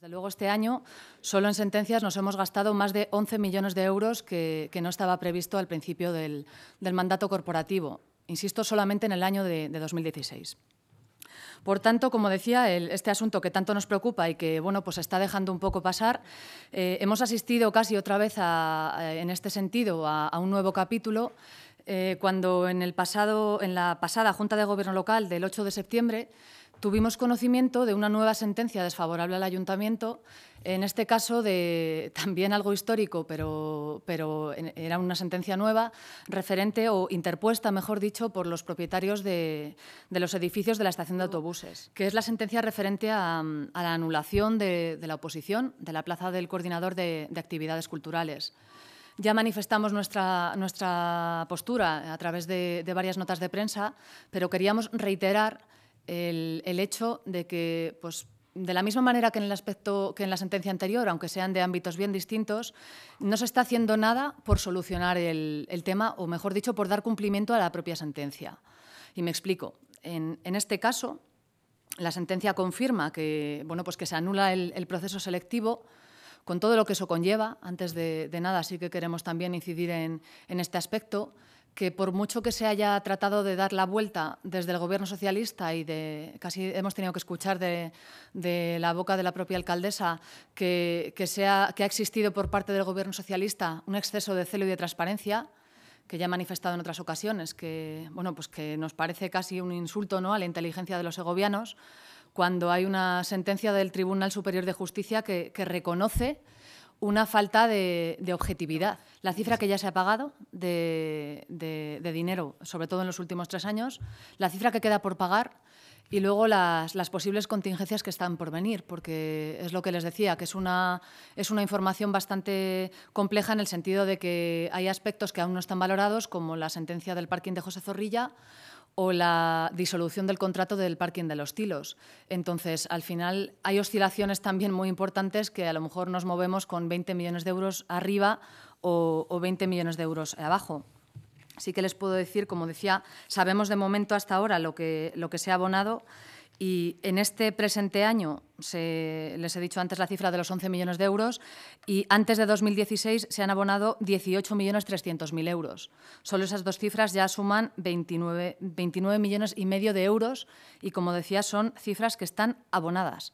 Desde luego, este año, solo en sentencias nos hemos gastado más de 11 millones de euros que, no estaba previsto al principio del, mandato corporativo. Insisto, solamente en el año de, 2016. Por tanto, como decía, este asunto que tanto nos preocupa y que bueno, pues está dejando un poco pasar, eh, hemos asistido casi otra vez en este sentido a, un nuevo capítulo. Eh, cuando en, el pasado, en la pasada Junta de Gobierno Local del 8 de septiembre tuvimos conocimiento de una nueva sentencia desfavorable al ayuntamiento, en este caso de también algo histórico, pero, pero era una sentencia nueva, referente o interpuesta, mejor dicho, por los propietarios de, los edificios de la estación de autobuses, que es la sentencia referente a, la anulación de, la oposición de la plaza del coordinador de, actividades culturales. Ya manifestamos nuestra, nuestra postura a través de varias notas de prensa, pero queríamos reiterar el, hecho de que, pues, de la misma manera que en el aspecto que en la sentencia anterior, aunque sean de ámbitos bien distintos, no se está haciendo nada por solucionar el, tema, o mejor dicho, por dar cumplimiento a la propia sentencia. Y me explico. En, este caso, la sentencia confirma que, bueno, pues que se anula el, proceso selectivo con todo lo que eso conlleva. Antes de, nada, sí que queremos también incidir en este aspecto que por mucho que se haya tratado de dar la vuelta desde el gobierno socialista y de casi hemos tenido que escuchar de, la boca de la propia alcaldesa que, ha existido por parte del gobierno socialista un exceso de celo y de transparencia, que ya ha manifestado en otras ocasiones, que, bueno, pues que nos parece casi un insulto ¿no? a la inteligencia de los segovianos, cuando hay una sentencia del Tribunal Superior de Justicia que reconoce una falta de, objetividad. La cifra que ya se ha pagado de, dinero, sobre todo en los últimos tres años, la cifra que queda por pagar y luego las, posibles contingencias que están por venir, porque es lo que les decía, que es una, es una información bastante compleja en el sentido de que hay aspectos que aún no están valorados, como la sentencia del parking de José Zorrilla o la disolución del contrato del parking de los tilos. Entonces, al final hay oscilaciones también muy importantes que a lo mejor nos movemos con 20 millones de euros arriba o, 20 millones de euros abajo. Así que les puedo decir, como decía, sabemos de momento hasta ahora lo que se ha abonado. Y en este presente año, se, les he dicho antes la cifra de los 11 millones de euros, y antes de 2016 se han abonado 18 millones 300 mil euros. Solo esas dos cifras ya suman 29, 29 millones y medio de euros y, como decía, son cifras que están abonadas.